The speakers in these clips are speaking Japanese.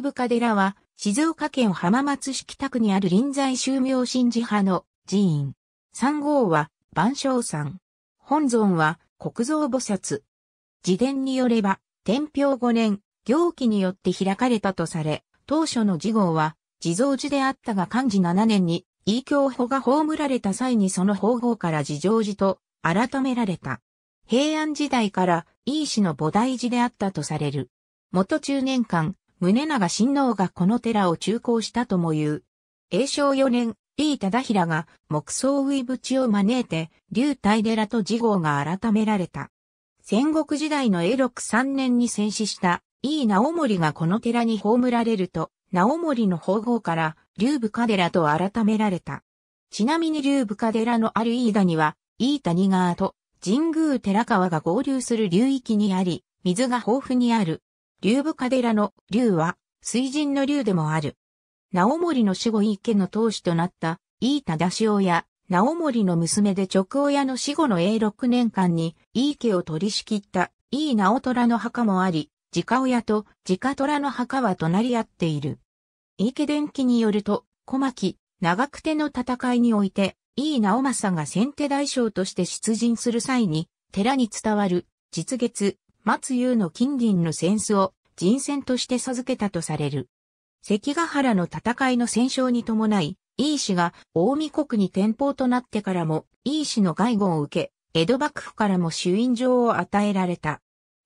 部深寺は、静岡県浜松市北区にある臨済宗明神寺派の寺院。三号は、万象山。本尊は、国蔵菩薩。自伝によれば、天平5年、行基によって開かれたとされ、当初の寺号は、地蔵寺であったが漢字7年に、異教法が葬られた際にその方法から地蔵寺と改められた。平安時代から、伊氏の菩提寺であったとされる。元中年間、宗長親王がこの寺を中興したとも言う。永正4年、伊忠平が木葬植淵を招いて、竜大寺と次号が改められた。戦国時代の永禄三年に戦死した井伊直盛がこの寺に葬られると、直盛の方号から、竜深寺と改められた。ちなみに竜深寺のある飯田には、伊谷川と神宮寺川が合流する流域にあり、水が豊富にある竜部カデラの竜は、水神の竜でもある。直森の死後井家の当主となった、井田出し親、直森の娘で直親の死後の永6年間に、井家を取り仕切った、井直虎の墓もあり、直親と直虎の墓は隣り合っている。井家伝記によると、小牧、長久手の戦いにおいて、井直政が先手大将として出陣する際に、寺に伝わる、実月、松優の金銀の扇子を人選として授けたとされる。関ヶ原の戦いの戦勝に伴い、伊氏が大見国に天保となってからも、伊氏の外護を受け、江戸幕府からも主因状を与えられた。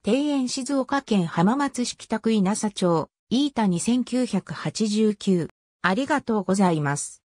庭園静岡県浜松市北区稲佐町、飯田2 9 8 9ありがとうございます。